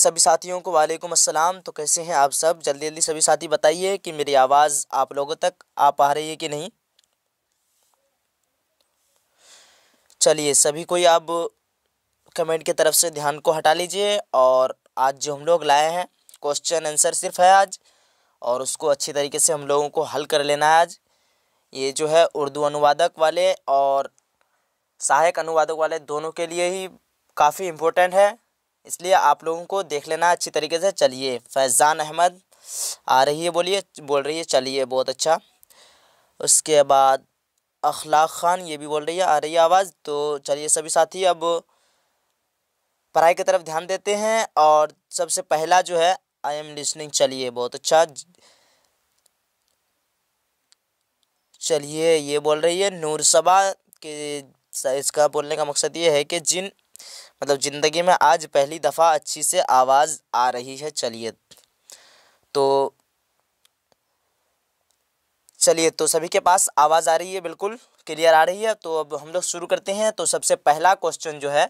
सभी साथियों को वालेकुम अस्सलाम तो कैसे हैं आप सब जल्दी जल्दी सभी साथी बताइए कि मेरी आवाज़ आप लोगों तक आ पा रही है कि नहीं चलिए सभी कोई अब कमेंट की तरफ से ध्यान को हटा लीजिए और आज जो हम लोग लाए हैं क्वेश्चन आंसर सिर्फ है आज और उसको अच्छी तरीके से हम लोगों को हल कर लेना है आज ये जो है उर्दू अनुवादक वाले और सहायक अनुवादक वाले दोनों के लिए ही काफ़ी इम्पोर्टेंट है इसलिए आप लोगों को देख लेना अच्छी तरीके से चलिए फैज़ान अहमद आ रही है बोलिए बोल रही है चलिए बहुत अच्छा उसके बाद अखलाक ख़ान ये भी बोल रही है आ रही है आवाज़ तो चलिए सभी साथी अब पढ़ाई की तरफ ध्यान देते हैं और सबसे पहला जो है आई एम लिसनिंग चलिए बहुत अच्छा चलिए ये बोल रही है नूर के इसका बोलने का मकसद ये है कि जिन मतलब ज़िंदगी में आज पहली दफ़ा अच्छी से आवाज़ आ रही है चलिए तो चलिए तो सभी के पास आवाज़ आ रही है बिल्कुल क्लियर आ रही है तो अब हम लोग शुरू करते हैं तो सबसे पहला क्वेश्चन जो है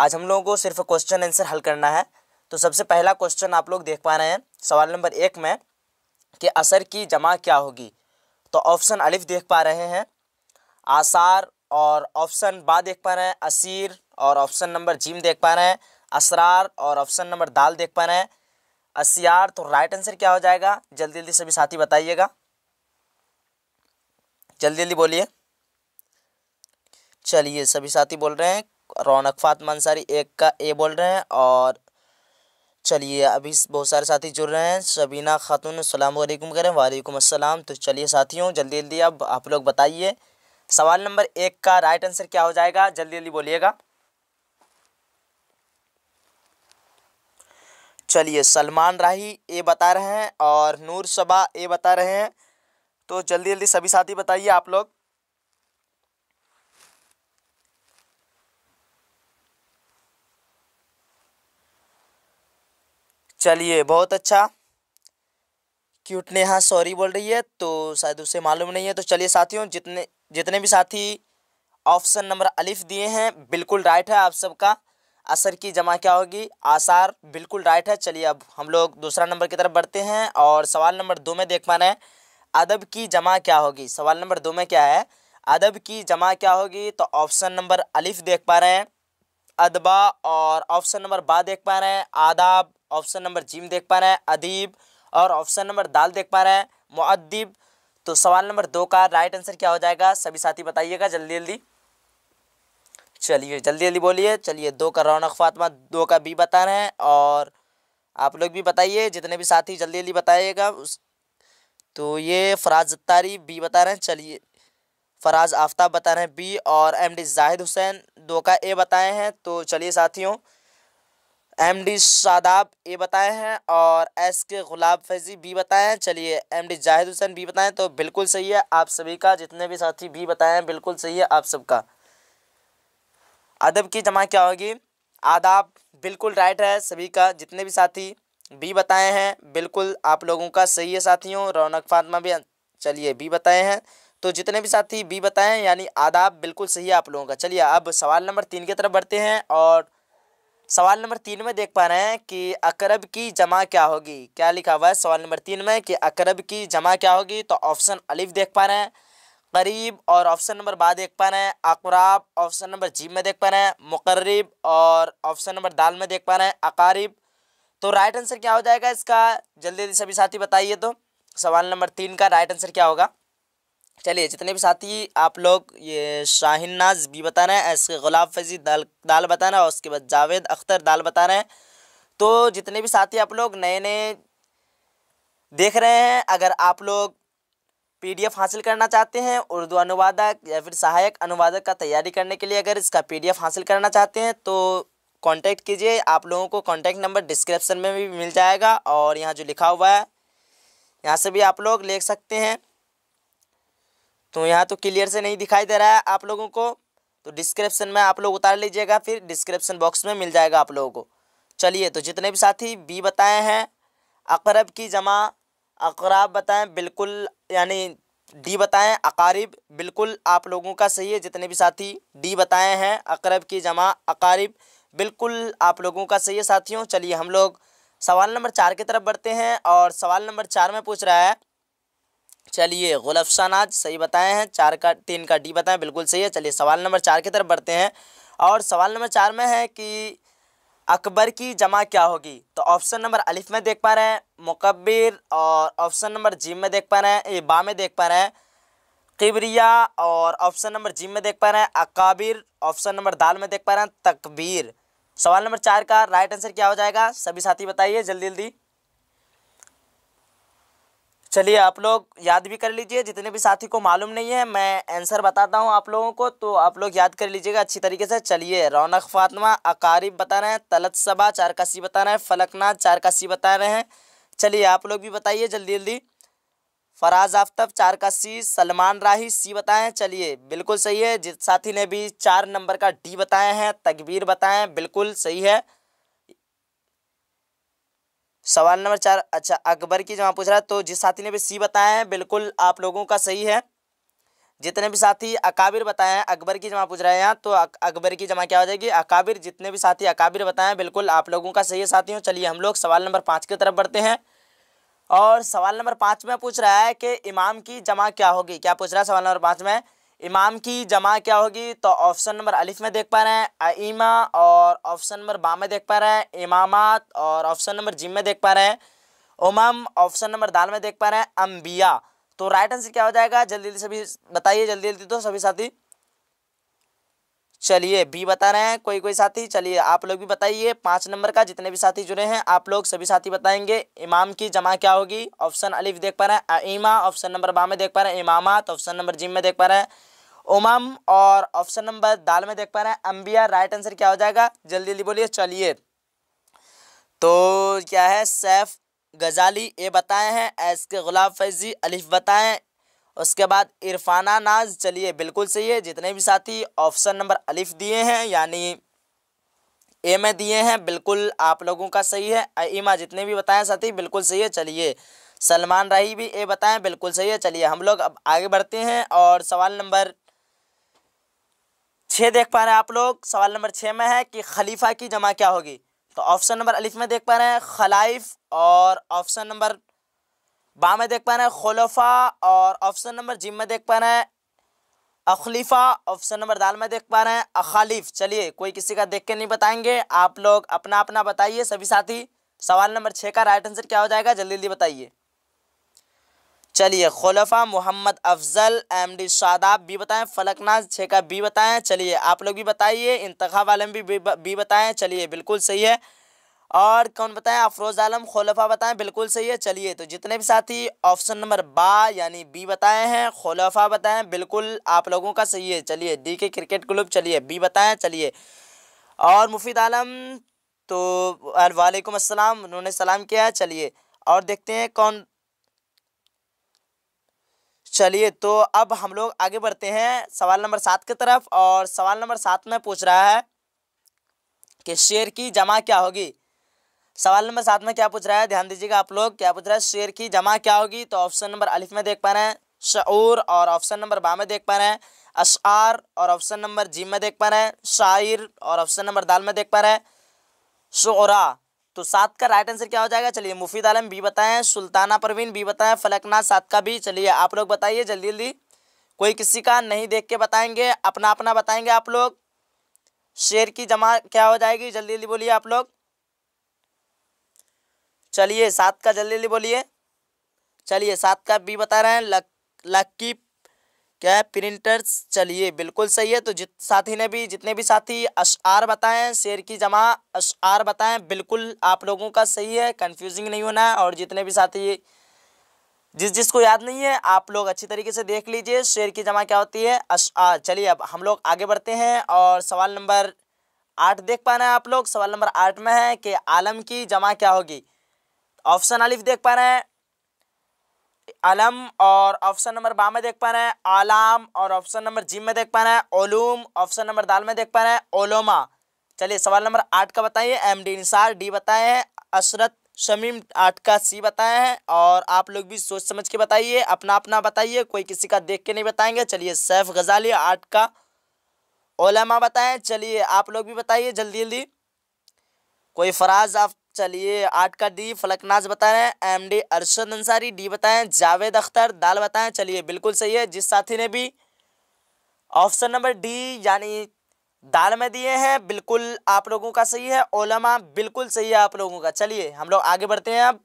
आज हम लोगों को सिर्फ क्वेश्चन आंसर हल करना है तो सबसे पहला क्वेश्चन आप लोग देख पा रहे हैं सवाल नंबर एक में कि असर की जमा क्या होगी तो ऑप्शन अलिफ देख पा रहे हैं आसार और ऑप्शन बा देख पा रहे हैं असीर और ऑप्शन नंबर जिम देख पा रहे हैं असरार और ऑप्शन नंबर दाल देख पा रहे हैं असियार तो राइट आंसर क्या हो जाएगा जल्दी जल्दी सभी साथी बताइएगा जल्दी जल्दी बोलिए चलिए सभी साथी बोल रहे हैं रौनक फातमा अंसारी एक का ए बोल रहे हैं और चलिए अभी बहुत सारे साथी जुड़ रहे हैं शबीना खातून अस्सलाम वालेकुम करें वालेकुम अस्सलाम तो चलिए साथियों जल्दी जल्दी अब आप लोग बताइए सवाल नंबर एक का राइट आंसर क्या हो जाएगा जल्दी जल्दी बोलिएगा चलिए सलमान राही ये बता रहे हैं और नूर सबा ये बता रहे हैं तो जल्दी जल्दी सभी साथी बताइए आप लोग चलिए बहुत अच्छा क्यूट ने हाँ सॉरी बोल रही है तो शायद उसे मालूम नहीं है तो चलिए साथियों जितने जितने भी साथी ऑप्शन नंबर अलिफ दिए हैं बिल्कुल राइट है आप सबका असर की जमा क्या होगी आसार बिल्कुल राइट है चलिए अब हम लोग दूसरा नंबर की तरफ बढ़ते हैं और सवाल नंबर दो में देख पा रहे हैं अदब की जमा क्या होगी सवाल नंबर दो में क्या है अदब की जमा क्या होगी तो ऑप्शन नंबर अलिफ देख पा रहे हैं अदबा और ऑप्शन नंबर बा देख पा रहे हैं आदाब ऑप्शन नंबर जिम देख पा रहे हैं अदीब और ऑप्शन नंबर दाल देख पा रहे हैं मुद्दीब तो सवाल नंबर दो का राइट आंसर क्या हो जाएगा सभी साथी बताइएगा जल्दी जल्दी चलिए जल्दी जल्दी बोलिए चलिए दो का रौनक फातमा दो का बी बता रहे हैं और आप लोग भी बताइए जितने भी साथी जल्दी जल्दी बताइएगा उस तो ये फराज जत्तारी बी बता रहे हैं चलिए फराज आफ्ताब बता रहे हैं बी और एम डी जाहिद हुसैन दो का ए बताए हैं तो चलिए साथियों एम डी शादाब ए बताए हैं और एस के गुलाब फैजी बी बताए हैं चलिए एम डी जाहिद हुसैन बी बताएं तो बिल्कुल सही है आप सभी का जितने भी साथी बी बताए हैं बिल्कुल सही है आप सबका अदब की जमा क्या होगी आदाब बिल्कुल राइट है सभी का जितने भी साथी बी बताए हैं बिल्कुल आप लोगों का सही है साथियों रौनक फातमा भी चलिए बी बताए हैं तो जितने भी साथी बी बताए हैं यानी आदाब बिल्कुल सही है आप लोगों का चलिए अब सवाल नंबर तीन की तरफ बढ़ते हैं और सवाल नंबर तीन में देख पा रहे हैं कि अकरब की जमा क्या होगी क्या लिखा हुआ है सवाल नंबर तीन में कि अकरब की जमा क्या होगी तो ऑप्शन अलिफ देख पा रहे हैं करीब और ऑप्शन नंबर बा देख पा रहे हैं अकराब ऑप्शन नंबर जी में देख पा रहे हैं मुकर्रब और ऑप्शन नंबर दाल में देख पा रहे हैं अकारीब तो राइट आंसर क्या हो जाएगा इसका जल्दी जल्दी सभी साथी बताइए तो सवाल नंबर तीन का राइट आंसर क्या होगा चलिए जितने भी साथी आप लोग ये शाहिन नाज भी बता रहे हैं ऐसे गुलाब फजी दाल दाल बता रहे हैं और उसके बाद जावेद अख्तर दाल बता रहे हैं तो जितने भी साथी आप लोग नए नए देख रहे हैं अगर आप लोग पीडीएफ हासिल करना चाहते हैं उर्दू अनुवादक या फिर सहायक अनुवादक का तैयारी करने के लिए अगर इसका पीडीएफ हासिल करना चाहते हैं तो कांटेक्ट कीजिए आप लोगों को कांटेक्ट नंबर डिस्क्रिप्शन में भी मिल जाएगा और यहाँ जो लिखा हुआ है यहाँ से भी आप लोग ले सकते हैं तो यहाँ तो क्लियर से नहीं दिखाई दे रहा है आप लोगों को तो डिस्क्रिप्शन में आप लोग उतार लीजिएगा फिर डिस्क्रिप्शन बॉक्स में मिल जाएगा आप लोगों को चलिए तो जितने भी साथी बी बताए हैं अकरब की जमा अकराब बताएं बिल्कुल यानी डी बताएं अकारिब बिल्कुल आप लोगों का सही है जितने भी साथी डी बताए हैं अकरब की जमा अकारिब बिल्कुल आप लोगों का सही है साथियों चलिए हम लोग सवाल नंबर चार की तरफ बढ़ते हैं और सवाल नंबर चार में पूछ रहा है चलिए गुलफसानाज सही बताए हैं चार का तीन का डी बताएं बिल्कुल सही है चलिए सवाल नंबर चार की तरफ बढ़ते हैं और सवाल नंबर चार में है कि अकबर की जमा क्या होगी तो ऑप्शन नंबर अलिफ में देख पा रहे हैं मुकबिर और ऑप्शन नंबर जी में देख पा रहे हैं ये बा में देख पा रहे हैं किबरिया और ऑप्शन नंबर जी में देख पा रहे हैं अकाबिर ऑप्शन नंबर दाल में देख पा रहे हैं तकबीर सवाल नंबर चार का राइट आंसर क्या हो जाएगा सभी साथी बताइए जल्दी जल्दी चलिए आप लोग याद भी कर लीजिए जितने भी साथी को मालूम नहीं है मैं आंसर बताता हूँ आप लोगों को तो आप लोग याद कर लीजिएगा अच्छी तरीके से चलिए रौनक फातमा अकारिब बता रहे हैं तलत सबा चारकासी बता रहे हैं फलकनाथ चारकासी बता रहे हैं चलिए आप लोग भी बताइए जल्दी जल्दी फराज आफ्ताब चार सी सलमान राही सी बताएं चलिए बिल्कुल सही है जिस साथी ने भी चार नंबर का डी बताए हैं तकबीर बताएं बिल्कुल सही है सवाल नंबर चार अच्छा अकबर की जहाँ पूछ रहा है तो जिस साथी ने भी सी बताया है बिल्कुल आप लोगों का सही है जितने भी साथी अकाबिर बताए हैं अकबर की जमा पूछ रहे हैं यहाँ तो अकबर की जमा क्या हो जाएगी अकाबिर जितने भी साथी अकाबिर बताए हैं बिल्कुल आप लोगों का सही है हूँ चलिए हम लोग सवाल नंबर पाँच की तरफ बढ़ते हैं और सवाल नंबर पाँच में पूछ रहा है कि इमाम की जमा क्या होगी क्या पूछ रहा है सवाल नंबर पाँच में इमाम की जमा क्या होगी तो ऑप्शन नंबर अलिफ में देख पा रहे हैं अईमा और ऑप्शन नंबर बा में देख पा रहे हैं इमामात और ऑप्शन नंबर जिम में देख पा रहे हैं उमम ऑप्शन नंबर दाल में देख पा रहे हैं अम्बिया तो राइट आंसर क्या हो जाएगा जल्दी जल्दी सभी बताइए जल्दी जल्दी तो सभी साथी चलिए बी बता रहे हैं कोई कोई साथी चलिए आप लोग भी बताइए पाँच नंबर का जितने भी साथी जुड़े हैं आप लोग सभी साथी बताएंगे इमाम की जमा क्या होगी ऑप्शन अलिफ देख पा रहे हैं अईमा ऑप्शन नंबर बा में देख पा रहे हैं इमामात ऑप्शन नंबर जिम में देख पा रहे हैं उमम और ऑप्शन नंबर दाल में देख पा रहे हैं अम्बिया राइट आंसर क्या हो जाएगा जल्दी जल्दी बोलिए चलिए तो क्या है सैफ गजाली ए बताए हैं एस के गुलाब फैजी अलिफ बताएं उसके बाद इरफाना नाज चलिए बिल्कुल सही है जितने भी साथी ऑप्शन नंबर अलिफ दिए हैं यानी ए में दिए हैं बिल्कुल आप लोगों का सही है ईमा जितने भी बताएं साथी बिल्कुल सही है चलिए सलमान राही भी ए बताएं बिल्कुल सही है चलिए हम लोग अब आगे बढ़ते हैं और सवाल नंबर छः देख पा रहे हैं आप लोग सवाल नंबर छः में है कि खलीफा की जमा क्या होगी तो ऑप्शन नंबर अलिफ में देख पा रहे हैं खलाइफ और ऑप्शन नंबर बा में देख पा रहे हैं खलोफा और ऑप्शन नंबर जिम में देख पा रहे हैं अखलीफा ऑप्शन नंबर दाल में देख पा रहे हैं अखालिफ चलिए कोई किसी का देख के नहीं बताएंगे आप लोग अपना अपना बताइए सभी साथी सवाल नंबर छः का राइट आंसर क्या हो जाएगा जल्दी जल्दी बताइए चलिए खलफा मोहम्मद अफजल एम डी शादाब भी बताएं फलकनाज का बी बताएं चलिए आप लोग भी बताइए इंतखा आलम भी बी बताएं चलिए बिल्कुल सही है और कौन बताएं अफरोज आलम खलफा बताएं बिल्कुल सही है चलिए तो जितने भी साथी ऑप्शन नंबर बा यानी बी बताए हैं खलफा बताएं बिल्कुल आप लोगों का सही है चलिए डी के क्रिकेट क्लब चलिए बी बताएं चलिए और मुफीद आलम तो वालेकुम अस्सलाम उन्होंने सलाम किया है चलिए और देखते हैं कौन चलिए तो अब हम लोग आगे बढ़ते हैं सवाल नंबर सात की तरफ और सवाल नंबर सात में पूछ रहा है कि शेयर की जमा क्या होगी सवाल नंबर सात में क्या पूछ रहा है ध्यान दीजिएगा आप लोग क्या पूछ रहा है शेयर की जमा क्या होगी तो ऑप्शन नंबर अलिफ में देख पा रहे हैं शूर और ऑप्शन नंबर बा में देख पा रहे हैं अशार और ऑप्शन नंबर जी में देख पा रहे हैं शायर और ऑप्शन नंबर दाल में देख पा रहे हैं शरा तो सात का राइट आंसर क्या हो जाएगा चलिए मुफीद आलम बी बताएं सुल्ताना परवीन बी बताएं फलकना सात का बी चलिए आप लोग बताइए जल्दी जल्दी कोई किसी का नहीं देख के बताएंगे अपना अपना बताएंगे आप लोग शेयर की जमा क्या हो जाएगी जल्दी जल्दी बोलिए आप लोग चलिए सात का जल्दी जल्दी बोलिए चलिए सात का बी बता रहे हैं लक लक्की क्या है प्रिंटर्स चलिए बिल्कुल सही है तो जित साथी ने भी जितने भी साथी अशार बताएं शेर की जमा अशार बताएं बिल्कुल आप लोगों का सही है कंफ्यूजिंग नहीं होना है और जितने भी साथी जिस जिसको याद नहीं है आप लोग अच्छी तरीके से देख लीजिए शेर की जमा क्या होती है अशार चलिए अब हम लोग आगे बढ़ते हैं और सवाल नंबर आठ देख पा रहे हैं आप लोग सवाल नंबर आठ में है कि आलम की जमा क्या होगी ऑप्शन अलिफ देख पा रहे हैं अलम और ऑप्शन नंबर बा में देख पा रहे हैं आलाम और ऑप्शन नंबर जिम में देख पा रहे हैं ओलूम ऑप्शन नंबर दाल में देख पा रहे हैं ओलोमा चलिए सवाल नंबर आठ का बताइए एम डी निसार डी बताए हैं असरत शमीम आठ का सी बताए हैं और आप लोग भी सोच समझ के बताइए अपना अपना बताइए कोई किसी का देख के नहीं बताएंगे चलिए सैफ गजाली आठ का ओलमा बताएं चलिए आप लोग भी बताइए जल्दी जल्दी कोई फराज आप चलिए आठ का डी फलकनाज बता रहे हैं एम डी अरशद अंसारी डी बताएं जावेद अख्तर दाल बताएं चलिए बिल्कुल सही है जिस साथी ने भी ऑप्शन नंबर डी यानी दाल में दिए हैं बिल्कुल आप लोगों का सही है ओलमा बिल्कुल सही है आप लोगों का चलिए हम लोग आगे बढ़ते हैं अब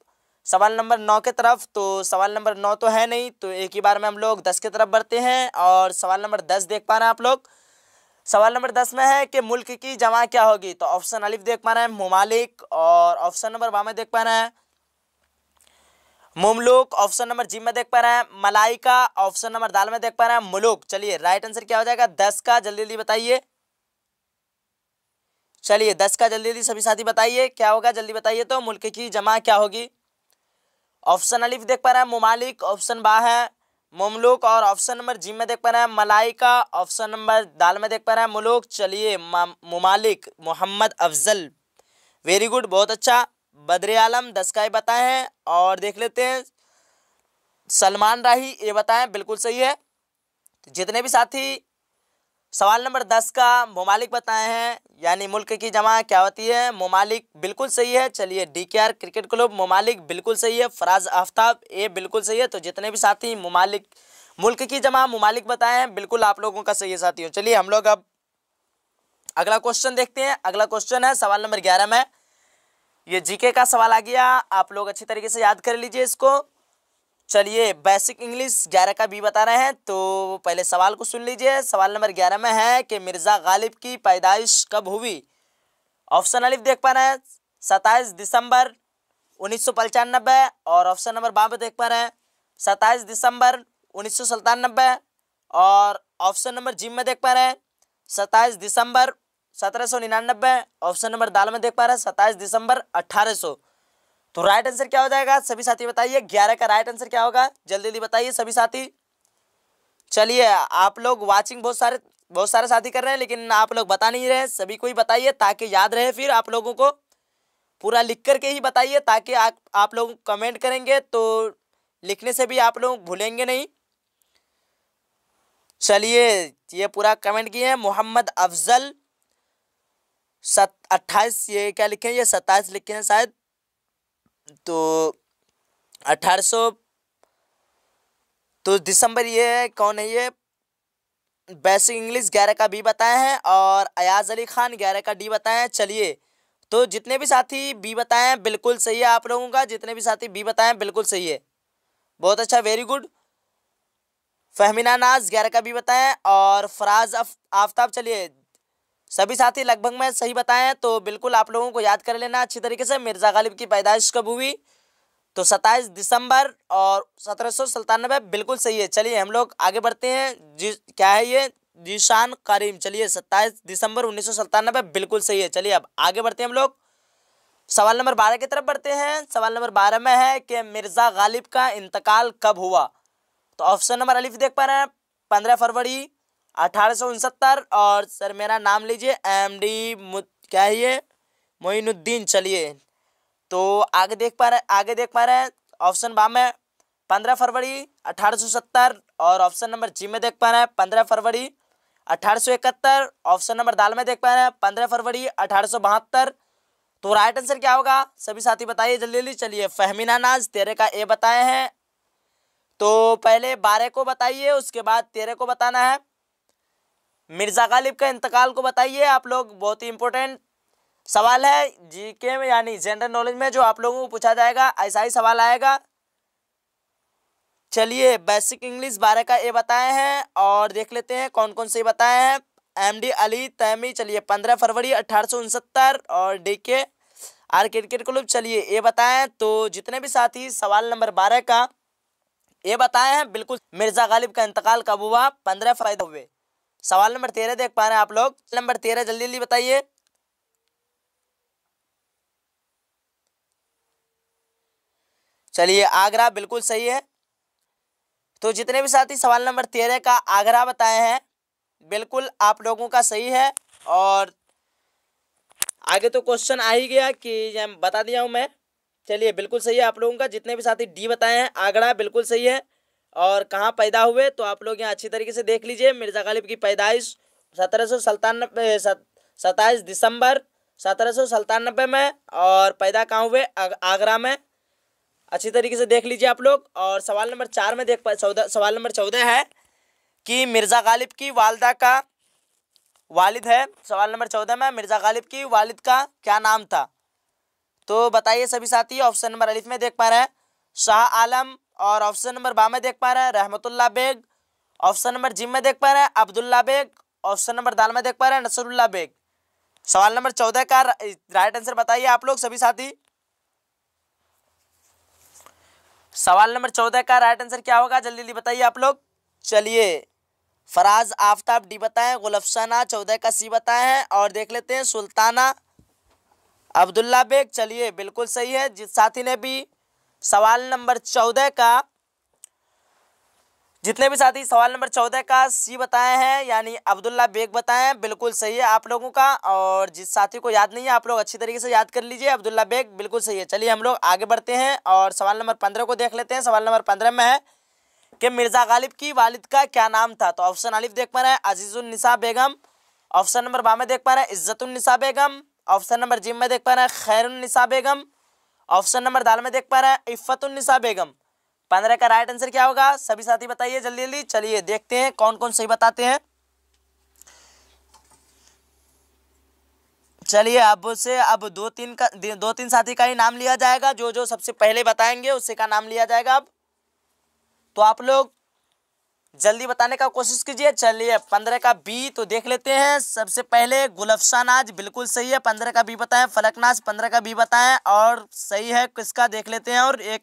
सवाल नंबर नौ के तरफ तो सवाल नंबर नौ तो है नहीं तो एक ही बार में हम लोग दस के तरफ बढ़ते हैं और सवाल नंबर दस देख पा रहे हैं आप लोग सवाल नंबर दस में है कि मुल्क की जमा क्या होगी तो ऑप्शन अलिफ देख पा रहे हैं ममालिक और ऑप्शन नंबर वाह में देख पा रहे हैं मुमलुक ऑप्शन नंबर जी में देख पा रहे हैं मलाइका ऑप्शन नंबर दाल में देख पा रहे हैं मुलुक चलिए राइट आंसर क्या हो जाएगा दस का जल्दी जल्दी बताइए चलिए दस का जल्दी जल्दी सभी साथी बताइए क्या होगा जल्दी बताइए तो मुल्क की जमा क्या होगी ऑप्शन अलिफ देख पा रहे हैं ममालिक ऑप्शन बा है ममलूक और ऑप्शन नंबर जी में देख पा रहे हैं मलाइका ऑप्शन नंबर दाल में देख पा रहे हैं मलूक चलिए ममालिक मोहम्मद अफजल वेरी गुड बहुत अच्छा बदर आलम दस का ही बताए हैं और देख लेते हैं सलमान राही ये बताएं बिल्कुल सही है जितने भी साथी सवाल नंबर दस का ममालिक बताए हैं यानी मुल्क की जमा क्या होती है ममालिक बिल्कुल सही है चलिए डी के आर क्रिकेट क्लब ममालिक बिल्कुल सही है फराज आफ्ताब ए बिल्कुल सही है तो जितने भी साथी ममालिक मुल्क की जमा ममालिक बताए हैं बिल्कुल आप लोगों का सही है साथियों चलिए हम लोग अब अगला क्वेश्चन देखते हैं अगला क्वेश्चन है सवाल नंबर ग्यारह में ये जीके का सवाल आ गया आप लोग अच्छी तरीके से याद कर लीजिए इसको चलिए बेसिक इंग्लिश ग्यारह का भी बता रहे हैं तो पहले सवाल को सुन लीजिए सवाल नंबर ग्यारह में है कि मिर्ज़ा गालिब की पैदाइश कब हुई ऑप्शन अलिफ देख पा रहे हैं सत्ताईस दिसंबर उन्नीस सौ पंचानबे और ऑप्शन नंबर बाब देख पा रहे हैं सत्ताईस दिसंबर उन्नीस सौ सतानबे और ऑप्शन नंबर जिम में देख पा रहे हैं सत्ताईस दिसंबर सत्रह सौ निन्यानबे ऑप्शन नंबर दाल में देख पा रहे हैं सत्ताईस दिसंबर अट्ठारह सौ तो राइट आंसर क्या हो जाएगा सभी साथी बताइए ग्यारह का राइट आंसर क्या होगा जल्दी जल्दी बताइए सभी साथी चलिए आप लोग वाचिंग बहुत सारे बहुत सारे साथी कर रहे हैं लेकिन आप लोग बता नहीं रहे सभी को ही बताइए ताकि याद रहे फिर आप लोगों को पूरा लिख करके ही बताइए ताकि आ, आप लोग कमेंट करेंगे तो लिखने से भी आप लोग भूलेंगे नहीं चलिए ये पूरा कमेंट किए हैं मोहम्मद अफजल सत अट्ठाईस ये क्या लिखे हैं ये सत्ताईस लिखे हैं शायद तो अठारह तो दिसंबर ये है कौन है ये बेसिक इंग्लिश ग्यारह का बी बताए हैं और अयाज अली खान ग्यारह का डी बताए हैं चलिए तो जितने भी साथी बी बताए हैं बिल्कुल सही है आप लोगों का जितने भी साथी बी बताए हैं बिल्कुल सही है बहुत अच्छा वेरी गुड फहमीना नाज ग्यारह का बी बताएं और फराज आफ्ताब चलिए सभी साथी लगभग मैं सही बताएं तो बिल्कुल आप लोगों को याद कर लेना अच्छी तरीके से मिर्ज़ा गालिब की पैदाइश कब हुई तो 27 दिसंबर और सत्रह बिल्कुल सही है चलिए हम लोग आगे बढ़ते हैं जी क्या है ये जीशान करीम चलिए 27 दिसंबर उन्नीस बिल्कुल सही है चलिए अब आगे बढ़ते हैं हम लोग सवाल नंबर बारह की तरफ बढ़ते हैं सवाल नंबर बारह में है कि मिर्ज़ा गालिब का इंतकाल कब हुआ तो ऑप्शन नंबर अलिफ देख पा रहे हैं पंद्रह फरवरी अठारह और सर मेरा नाम लीजिए एम डी क्या है ये मोइनुद्दीन चलिए तो आगे देख पा रहे आगे देख पा रहे हैं ऑप्शन बा में पंद्रह फरवरी अठारह और ऑप्शन नंबर जी में देख पा रहे हैं पंद्रह फरवरी अठारह ऑप्शन नंबर दाल में देख पा रहे हैं पंद्रह फरवरी अठारह तो राइट आंसर क्या होगा सभी साथी बताइए जल्दी जल्दी चलिए फहमीना नाज तेरे का ए बताए हैं तो पहले बारह को बताइए उसके बाद तेरह को बताना है मिर्ज़ा गालिब का इंतकाल को बताइए आप लोग बहुत ही इंपॉर्टेंट सवाल है जीके में यानी जनरल नॉलेज में जो आप लोगों को पूछा जाएगा ऐसा ही सवाल आएगा चलिए बेसिक इंग्लिश बारह का ए बताए हैं और देख लेते हैं कौन कौन से बताए हैं एम डी अली तैमी चलिए पंद्रह फरवरी अठारह और डी के आर क्रिकेट क्लब चलिए ए बताएं तो जितने भी साथी सवाल नंबर बारह का ये बताए हैं बिल्कुल मिर्जा गालिब का इंतकाल कब हुआ पंद्रह फरवरी हुए सवाल नंबर तेरह देख पा रहे हैं आप लोग नंबर तेरह जल्दी जल्दी बताइए चलिए आगरा बिल्कुल सही है तो जितने भी साथी सवाल नंबर तेरह का आगरा बताए हैं बिल्कुल आप लोगों का सही है और आगे तो क्वेश्चन आ ही गया कि बता दिया हूं मैं चलिए बिल्कुल सही है आप लोगों का जितने भी साथी डी बताए हैं आगरा बिल्कुल सही है और कहाँ पैदा हुए तो आप लोग यहाँ अच्छी तरीके से देख लीजिए मिर्ज़ा गालिब की पैदाइश सत्रह सौ सतानबे सत्ताईस दिसंबर सत्रह सौ सतानबे में और पैदा कहाँ हुए आगरा में अच्छी तरीके से देख लीजिए आप लोग और सवाल नंबर चार में देख पा चौदह सवाल नंबर चौदह है कि मिर्ज़ा गालिब की वालदा का वालिद है सवाल नंबर चौदह में मिर्ज़ा गालिब की वालिद का क्या नाम था तो बताइए सभी साथी ऑप्शन नंबर अलिफ में देख पा रहे हैं शाह आलम और ऑप्शन नंबर बा में देख पा रहे हैं रहमतुल्ला बेग ऑप्शन नंबर जिम में देख पा रहे हैं अब्दुल्ला बेग ऑप्शन नंबर दाल में देख पा रहे हैं नसरुल्ला बेग सवाल नंबर चौदह का राइट आंसर बताइए आप लोग सभी साथी सवाल नंबर चौदह का राइट आंसर क्या होगा जल्दी जल्दी बताइए आप लोग चलिए फराज आफ्ताब डी बताएं गुलफसाना चौदह का सी बताए हैं और देख लेते हैं सुल्ताना अब्दुल्ला बेग चलिए बिल्कुल सही है जिस साथी ने भी सवाल नंबर चौदह का जितने भी साथी सवाल नंबर चौदह का सी बताए हैं यानी अब्दुल्ला बेग बताए हैं बिल्कुल सही है आप लोगों का और जिस साथी को याद नहीं है आप लोग अच्छी तरीके से याद कर लीजिए अब्दुल्ला बेग बिल्कुल सही है चलिए हम लोग आगे बढ़ते हैं और सवाल नंबर पंद्रह को देख लेते हैं सवाल नंबर पंद्रह में है कि मिर्ज़ा गालिब की वालिद का क्या नाम था तो ऑप्शन अलिफ देख पा रहे हैं अजीज़ुलनिसा बेगम ऑप्शन नंबर बा में देख पा रहे हैं इज़्ज़तुलनिसा बेगम ऑप्शन नंबर जिम में देख पा रहे हैं खैरुलनिसा बेगम ऑप्शन नंबर दाल में देख पा रहे हैं इफ़तुलनिसा बेगम पंद्रह का राइट आंसर क्या होगा सभी साथी बताइए जल्दी जल्दी चलिए देखते हैं कौन कौन सही बताते हैं चलिए अब से अब दो तीन का दो तीन साथी का ही नाम लिया जाएगा जो जो सबसे पहले बताएंगे उसी का नाम लिया जाएगा अब तो आप लोग जल्दी बताने का कोशिश कीजिए चलिए पंद्रह का बी तो देख लेते हैं सबसे पहले नाज बिल्कुल सही है पंद्रह का बी बताएं फलकनाज पंद्रह का बी बताएं और सही है किसका देख लेते हैं और एक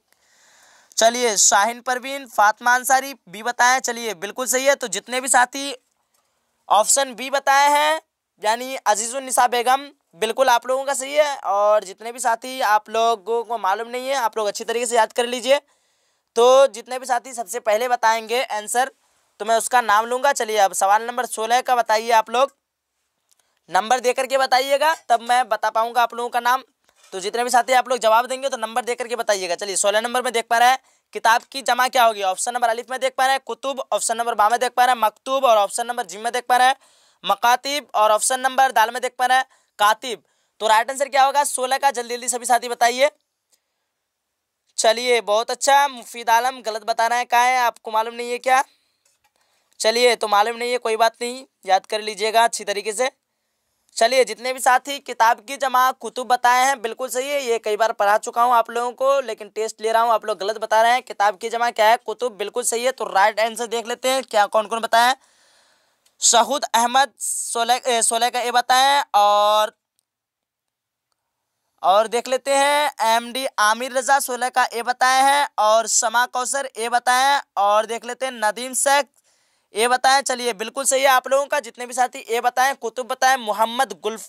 चलिए शाहिन परवीन फातमा अंसारी बी बताएं चलिए बिल्कुल सही है तो जितने भी साथी ऑप्शन बी बताए हैं यानी अजीज़ुलनिसा बेगम बिल्कुल आप लोगों का सही है और जितने भी साथी आप लोगों को मालूम नहीं है आप लोग अच्छी तरीके से याद कर लीजिए तो जितने भी साथी सबसे पहले बताएंगे आंसर तो मैं उसका नाम लूँगा चलिए अब सवाल नंबर सोलह का बताइए आप लोग नंबर दे करके बताइएगा तब मैं बता पाऊँगा आप लोगों का नाम तो जितने भी साथी आप लोग जवाब देंगे तो नंबर दे करके बताइएगा चलिए सोलह नंबर में देख पा रहे हैं किताब की जमा क्या होगी ऑप्शन नंबर अलिफ में देख पा रहे हैं कुतुब ऑप्शन नंबर बा में देख पा रहे हैं मकतूब और ऑप्शन नंबर जिम में देख पा रहे हैं मकातिब और ऑप्शन नंबर दाल में देख पा रहे हैं कातिब तो राइट आंसर क्या होगा सोलह का जल्दी जल्दी सभी साथी बताइए चलिए बहुत अच्छा मुफीद आलम गलत बता रहे हैं क्या है आपको मालूम नहीं है क्या चलिए तो मालूम नहीं है कोई बात नहीं याद कर लीजिएगा अच्छी तरीके से चलिए जितने भी साथी किताब की जमा कुतुब बताए हैं बिल्कुल सही है ये कई बार पढ़ा चुका हूँ आप लोगों को लेकिन टेस्ट ले रहा हूँ आप लोग गलत बता रहे हैं किताब की जमा क्या है कुतुब बिल्कुल सही है तो राइट आंसर देख लेते हैं क्या कौन कौन बताया शहूद अहमद सोलह सोलह का ये बताएं और और देख लेते हैं एम डी आमिर रजा सोलह का ए बताए हैं और शमा कौशर ए बताए हैं और देख लेते हैं नदीम शेख ए बताएं चलिए बिल्कुल सही है आप लोगों का जितने भी साथी ए बताएं कुतुब बताएं मोहम्मद गुल्फ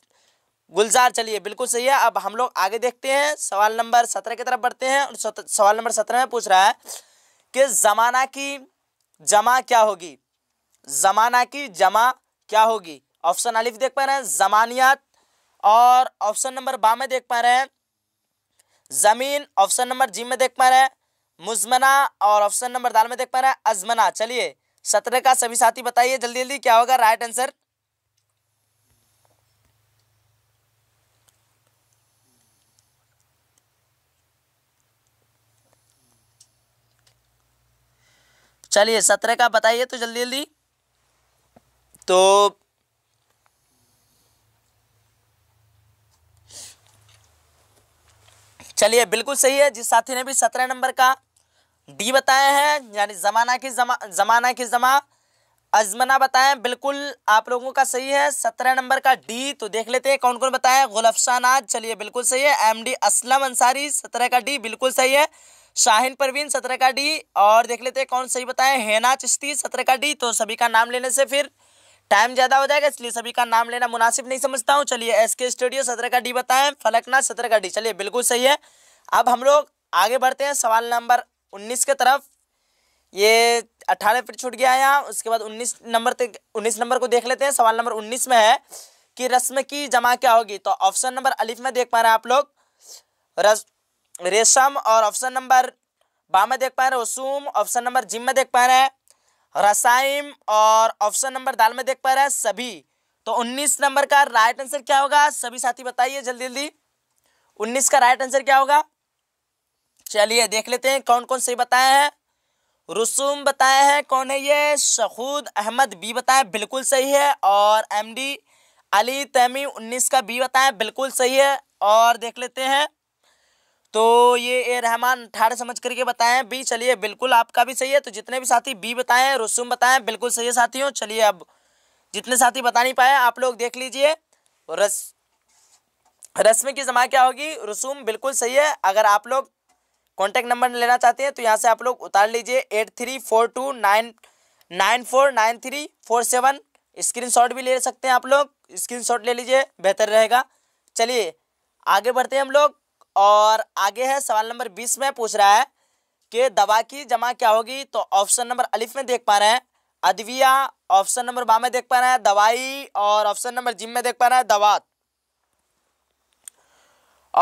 गुलजार चलिए बिल्कुल सही है अब हम लोग आगे देखते हैं सवाल नंबर सत्रह की तरफ बढ़ते हैं और सवाल नंबर सत्रह में पूछ रहा है कि ज़माना की जमा क्या होगी ज़माना की जमा क्या होगी ऑप्शन अलिफ देख पा रहे हैं ज़मानियात और ऑप्शन नंबर बा में देख पा रहे हैं ज़मीन ऑप्शन नंबर जी में देख पा रहे हैं मुजमना और ऑप्शन नंबर दाल में देख पा रहे हैं अजमना चलिए सत्रह का सभी साथी बताइए जल्दी जल्दी क्या होगा राइट आंसर चलिए सत्रह का बताइए तो जल्दी जल्दी तो चलिए बिल्कुल सही है जिस साथी ने भी सत्रह नंबर का डी बताए हैं यानी ज़माना की जमा ज़माना की जमा अजमना बताएं बिल्कुल आप लोगों का सही है सत्रह नंबर का डी तो देख लेते हैं कौन कौन बताया गुलफशानाज चलिए बिल्कुल सही है एम डी असलम अंसारी सत्रह का डी बिल्कुल सही है शाहिन परवीन सत्रह का डी और देख लेते हैं कौन सही बताएं हेना चिश्ती सत्रह का डी तो सभी का नाम लेने से फिर टाइम ज़्यादा हो जाएगा इसलिए सभी का नाम लेना मुनासिब नहीं समझता हूँ चलिए एस के स्टूडियो सत्रह का डी बताएं फलकना सत्रह का डी चलिए बिल्कुल सही है अब हम लोग आगे बढ़ते हैं सवाल नंबर उन्नीस के तरफ ये अट्ठारह फिट छूट गया है यहाँ उसके बाद उन्नीस नंबर तक उन्नीस नंबर को देख लेते हैं सवाल नंबर उन्नीस में है कि रस्म की जमा क्या होगी तो ऑप्शन नंबर अलिफ में देख पा रहे हैं आप लोग रस रेशम और ऑप्शन नंबर बा में देख पा रहे हैं रसूम ऑप्शन नंबर जिम में देख पा रहे हैं रसाइम और ऑप्शन नंबर दाल में देख पा रहे हैं सभी तो उन्नीस नंबर का राइट आंसर क्या होगा सभी साथी बताइए जल्दी जल्दी उन्नीस का राइट आंसर क्या होगा चलिए देख लेते हैं कौन कौन सही बताया है रसूम बताया है कौन है ये शखूद अहमद बी बताया बिल्कुल सही है और एमडी अली तैमी उन्नीस का बी बताया बिल्कुल सही है और देख लेते हैं तो ये ए रहमान अठारह समझ करके बताए बी चलिए बिल्कुल आपका भी सही है तो जितने भी साथी बी बताए रसूम बताए बिल्कुल सही है साथियों चलिए अब जितने साथी बता नहीं पाए आप लोग देख लीजिए रस रस्म की जमा क्या होगी रसूम बिल्कुल सही है अगर आप लोग कॉन्टैक्ट नंबर लेना चाहते हैं तो यहाँ से आप लोग उतार लीजिए eight three four two nine nine four nine three four seven screenshot भी ले सकते हैं आप लोग स्क्रीनशॉट ले लीजिए बेहतर रहेगा चलिए आगे बढ़ते हैं हम लोग और आगे है सवाल नंबर बीस में पूछ रहा है कि दवा की जमा क्या होगी तो ऑप्शन नंबर अलिफ में देख पा रहे हैं अदविया ऑप्शन नंबर बा में देख पा रहे हैं दवाई और ऑप्शन नंबर जिम में देख पा रहे हैं दवात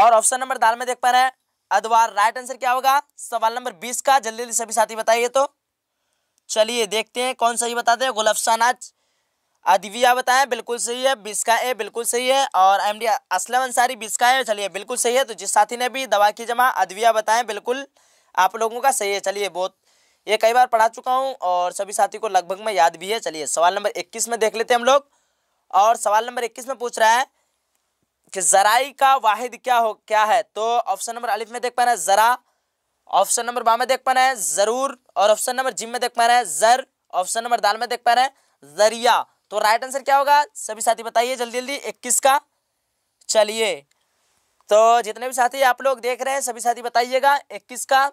और ऑप्शन नंबर दाल में देख पा रहे हैं अदवार राइट आंसर क्या होगा सवाल नंबर बीस का जल्दी जल्दी सभी साथी बताइए तो चलिए देखते हैं कौन सही बताते हैं गुलब नाच अदविया बताएं बिल्कुल सही है बीस का ए बिल्कुल सही है और एम डी असलम अंसारी बीस का है चलिए बिल्कुल सही है तो जिस साथी ने भी दवा की जमा अदविया बताएं बिल्कुल आप लोगों का सही है चलिए बहुत ये कई बार पढ़ा चुका हूँ और सभी साथी को लगभग में याद भी है चलिए सवाल नंबर इक्कीस में देख लेते हैं हम लोग और सवाल नंबर इक्कीस में पूछ रहा है कि जराई का वाहिद क्या हो क्या है तो ऑप्शन नंबर अलिफ में देख पाना है ज़रा ऑप्शन नंबर बा में देख पाना है ज़रूर और ऑप्शन नंबर जिम में देख पा रहे हैं ज़र ऑप्शन नंबर दाल में देख पा रहे हैं ज़रिया तो राइट आंसर क्या होगा सभी साथी बताइए जल्दी जल्दी इक्कीस का चलिए तो जितने भी साथी आप लोग देख रहे हैं सभी साथी बताइएगा इक्कीस का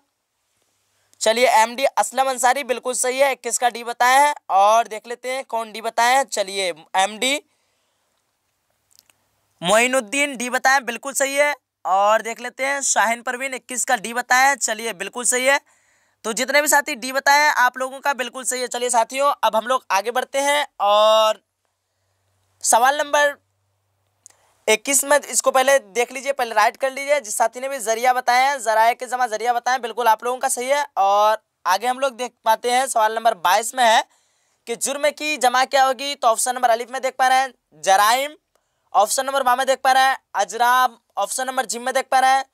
चलिए एम डी असलम अंसारी बिल्कुल सही है इक्कीस का डी बताए हैं और देख लेते हैं कौन डी बताए हैं चलिए एम डी मोइनुद्दीन डी बताएं बिल्कुल सही है और देख लेते हैं शाहिन परवीन इक्कीस का डी बताएं चलिए बिल्कुल सही है तो जितने भी साथी डी बताएं आप लोगों का बिल्कुल सही है चलिए साथियों अब हम लोग आगे बढ़ते हैं और सवाल नंबर इक्कीस में इसको पहले देख लीजिए पहले राइट कर लीजिए जिस साथी ने भी जरिया बताया है जराए के जमा जरिया बताएं बिल्कुल आप लोगों का सही है और आगे हम लोग देख पाते हैं सवाल नंबर बाईस में है कि जुर्म की जमा क्या होगी तो ऑप्शन नंबर अलिफ में देख पा रहे हैं जराइम ऑप्शन नंबर वहां में देख पा रहे हैं अजराब ऑप्शन नंबर जिम में देख पा रहे हैं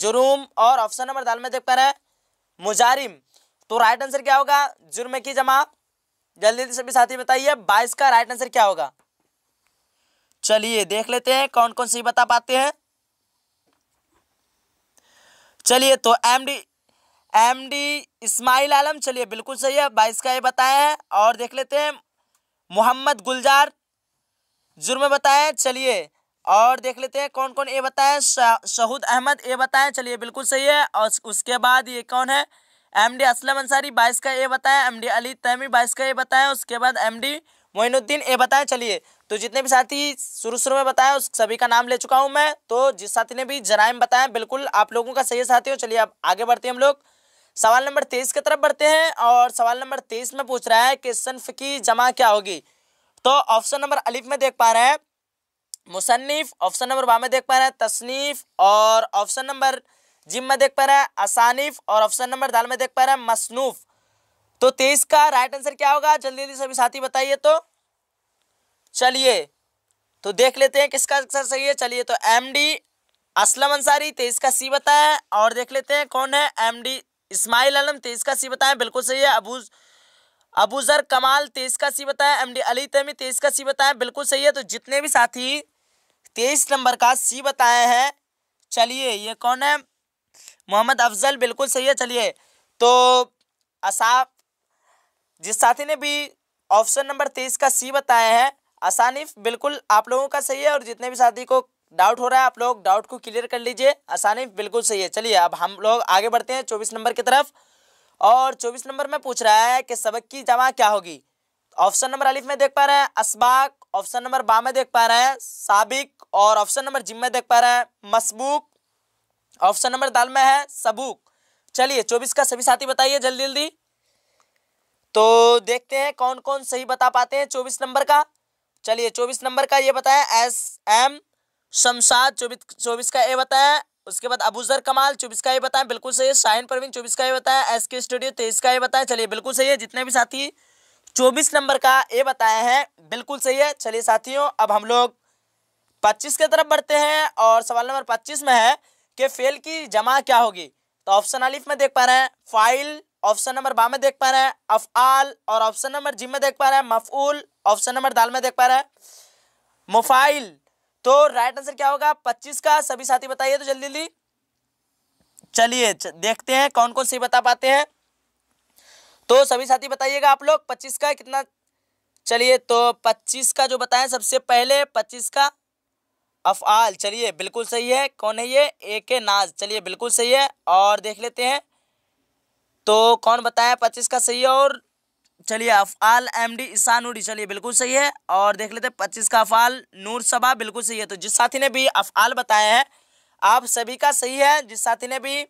जुर्म और ऑप्शन नंबर दाल में देख पा रहे हैं मुजारिम तो राइट आंसर क्या होगा जुर्म की जमा जल्दी जल्दी सभी साथी बताइए बाईस का राइट आंसर क्या होगा चलिए देख लेते हैं कौन कौन सी बता पाते हैं चलिए तो M D M D Ismail Alam चलिए बिल्कुल सही है बाईस का ये बताया है और देख लेते हैं मोहम्मद गुलजार जुर्म बताए चलिए और देख लेते हैं कौन कौन ए बताया शहूद अहमद ए बताए चलिए बिल्कुल सही है और उसके बाद ये कौन है एम डी असलम अंसारी बाईस का ए बताया एम डी अली तैमी बाईस का ए बताया उसके बाद एम डी मोइनुद्दीन ए बताए चलिए तो जितने भी साथी शुरू शुरू में बताया उस सभी का नाम ले चुका हूँ मैं तो जिस साथी ने भी जराइम बताया बिल्कुल आप लोगों का सही साथी हो चलिए अब आगे बढ़ते हैं हम लोग सवाल नंबर तेईस की तरफ बढ़ते हैं और सवाल नंबर तेईस में पूछ रहा है कि सन्फ की जमा क्या होगी तो ऑप्शन नंबर अलिफ में देख पा रहे हैं मुसन्फ ऑप्शन नंबर वाह में देख पा रहे हैं तसनीफ और ऑप्शन नंबर जिम में देख पा रहे हैं असानिफ और ऑप्शन नंबर दाल में देख पा रहे हैं मसनूफ तो तेईस का राइट आंसर क्या होगा जल्दी जल्दी सभी साथी बताइए तो चलिए तो देख लेते हैं किसका आंसर सही है चलिए तो एम डी असलम अंसारी तेईस का सी बताएं और देख लेते हैं कौन है एम डी इस्माइल आलम तेईस का सी बताएं बिल्कुल सही है अबूज़ अबूजर कमाल तेईस का सी बताया एम डी अली तमी तेईस का सी बताया बिल्कुल सही है तो जितने भी साथी तेईस नंबर का सी बताया है चलिए ये कौन है मोहम्मद अफजल बिल्कुल सही है चलिए तो असाफ जिस साथी ने भी ऑप्शन नंबर तेईस का सी बताया है असानिफ बिल्कुल आप लोगों का सही है और जितने भी साथी को डाउट हो रहा है आप लोग डाउट को क्लियर कर लीजिए असानिफ बिल्कुल सही है चलिए अब हम लोग आगे बढ़ते हैं चौबीस नंबर की तरफ और चौबीस नंबर में पूछ रहा है कि सबक की जमा क्या होगी ऑप्शन नंबर अलिफ में देख पा रहे हैं असबाक ऑप्शन नंबर बा में देख पा रहे हैं साबिक और ऑप्शन नंबर जिम में देख पा रहे हैं मसबूक ऑप्शन नंबर दाल में है सबूक चलिए चौबीस का सभी साथी बताइए जल्दी जल्दी तो देखते हैं कौन कौन सही बता पाते हैं चौबीस नंबर का चलिए चौबीस नंबर का ये बताया एस एम शमशाद चौबीस चौबीस का ए बताया उसके बाद अबूजर कमाल चौबीस का ये बताएं बिल्कुल सही है शाहिन परवीन चौबीस का ये बताया एस के स्टूडियो तेईस का ये बताया चलिए बिल्कुल सही है जितने भी साथी चौबीस नंबर का ये बताया है बिल्कुल सही है चलिए साथियों अब हम लोग पच्चीस की तरफ बढ़ते हैं और सवाल नंबर पच्चीस में है कि फेल की जमा क्या होगी तो ऑप्शन अलिफ में देख पा रहे हैं फाइल ऑप्शन नंबर बा में देख पा रहे हैं अफआल और ऑप्शन नंबर जी में देख पा रहे हैं मफूल ऑप्शन नंबर दाल में देख पा रहे हैं मोफाइल तो राइट आंसर क्या होगा पच्चीस का सभी साथी बताइए तो जल्दी जल्दी चलिए देखते हैं कौन कौन सही बता पाते हैं तो सभी साथी बताइएगा आप लोग पच्चीस का कितना चलिए तो पच्चीस का जो बताएं सबसे पहले पच्चीस का अफआल चलिए बिल्कुल सही है कौन है ये ए के नाज चलिए बिल्कुल सही है और देख लेते हैं तो कौन बताया पच्चीस का सही है और चलिए अफाल एम डी ईसानूरी चलिए बिल्कुल सही है और देख लेते हैं पच्चीस का अफाल नूर सबा बिल्कुल सही है तो जिस साथी ने भी अफाल बताया है आप सभी का सही है जिस साथी ने भी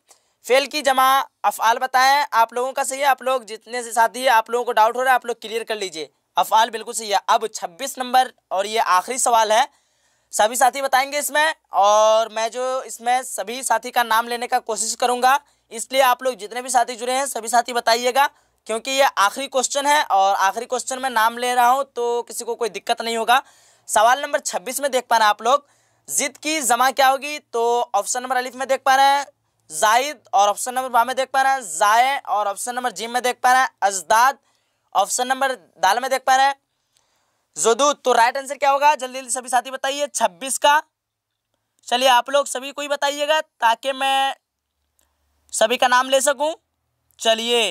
फेल की जमा अफाल बताया है आप लोगों का सही है आप लोग जितने से साथी है आप लोगों को डाउट हो रहा है आप लोग क्लियर कर लीजिए अफाल बिल्कुल सही है अब छब्बीस नंबर और ये आखिरी सवाल है सभी साथी बताएंगे इसमें और मैं जो इसमें सभी साथी का नाम लेने का कोशिश करूँगा इसलिए आप लोग जितने भी साथी जुड़े हैं सभी साथी बताइएगा क्योंकि ये आखिरी क्वेश्चन है और आखिरी क्वेश्चन में नाम ले रहा हूँ तो किसी को कोई दिक्कत नहीं होगा सवाल नंबर छब्बीस में देख पा रहे हैं आप लोग जिद की जमा क्या होगी तो ऑप्शन नंबर अलिफ में देख पा रहे हैं जायद और ऑप्शन नंबर बा में देख पा रहे हैं जाय और ऑप्शन नंबर जिम में देख पा रहे हैं अजदाद ऑप्शन नंबर दाल में देख पा रहे हैं जदू तो राइट आंसर क्या होगा जल्दी जल्दी सभी साथी बताइए छब्बीस का चलिए आप लोग सभी को ही बताइएगा ताकि मैं सभी का नाम ले सकूं चलिए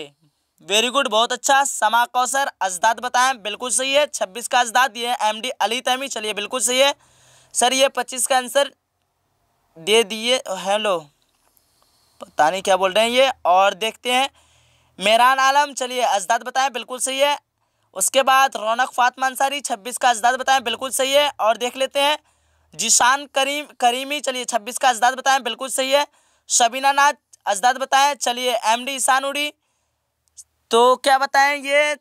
वेरी गुड बहुत अच्छा समा कौशर अजदाद बताएं बिल्कुल सही है छब्बीस का अजदाद ये एम डी अली तहमी चलिए बिल्कुल सही है सर ये पच्चीस का आंसर दे दिए हेलो पता नहीं क्या बोल रहे हैं ये और देखते हैं मेरान आलम चलिए अजदाद बताएं बिल्कुल सही है उसके बाद रौनक फातमा अंसारी छब्बीस का अजदाद बताएं बिल्कुल सही है और देख लेते हैं जिशान करीम करीमी चलिए छब्बीस का अजदाद बताएं बिल्कुल सही है शबीना नाथ अजदाद बताएं चलिए एम डी ईशान उड़ी तो क्या बताएं ये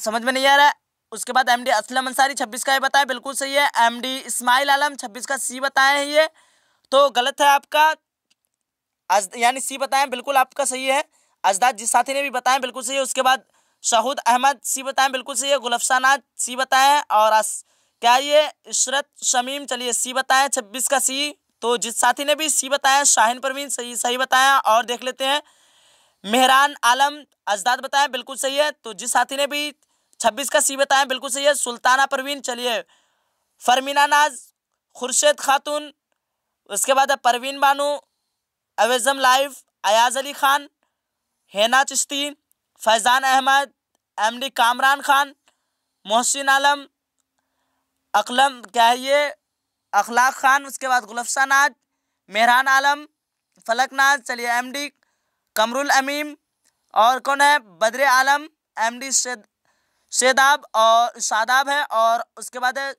समझ में नहीं आ रहा है उसके बाद एमडी असलम अंसारी छब्बीस का ये बताएं बिल्कुल सही है एमडी इस्माइल आलम छब्बीस का सी बताएं हैं ये तो गलत है आपका अज यानी सी बताएं बिल्कुल आपका सही है अजदाद जिस साथी ने भी बताएं बिल्कुल सही है उसके बाद शाहूद अहमद सी बताएं बिल्कुल सही है गुलफसानाज सी बताएं और अस, क्या ये इशरत शमीम चलिए सी बताएं छब्बीस का सी तो जिस साथी ने भी सी बताया शाहिन परवीन सही सही बताया और देख लेते हैं मेहरान आलम अजदाद बताएं बिल्कुल सही है तो जिस साथी ने भी छब्बीस का सी बताएं बिल्कुल सही है सुल्ताना परवीन चलिए फरमीना नाज खुर्शेद खातून उसके बाद है परवीन बानू अवेजम लाइफ अयाज अली खान हेना चिश्ती फैज़ान अहमद एम डी कामरान खान मोहसिन आलम अकलम क्या है ये अखलाक खान उसके बाद गुलफसा नाज मेहरान आलम फलक नाज चलिए एम डी कमरुल अमीम और कौन है बदर आलम एम डी शेदाब और शादाब है और उसके बाद है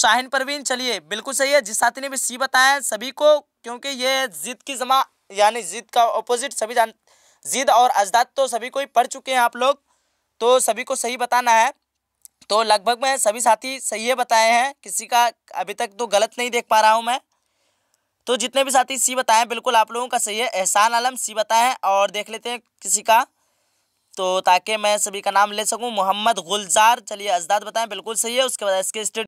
शाहिन परवीन चलिए बिल्कुल सही है जिस साथी ने भी सी बताया है सभी को क्योंकि ये जिद की जमा यानी जिद का ऑपोजिट सभी जान जिद और अजदाद तो सभी को ही पढ़ चुके हैं आप लोग तो सभी को सही बताना है तो लगभग मैं सभी साथी सही बताए हैं किसी का अभी तक तो गलत नहीं देख पा रहा हूँ मैं तो जितने भी साथी सी बताएं बिल्कुल आप लोगों का सही है एहसान आलम सी बताएं और देख लेते हैं किसी का तो ताकि मैं सभी का नाम ले सकूं मोहम्मद गुलजार चलिए अजदाद बताएं बिल्कुल सही है उसके बाद इसके स्टेट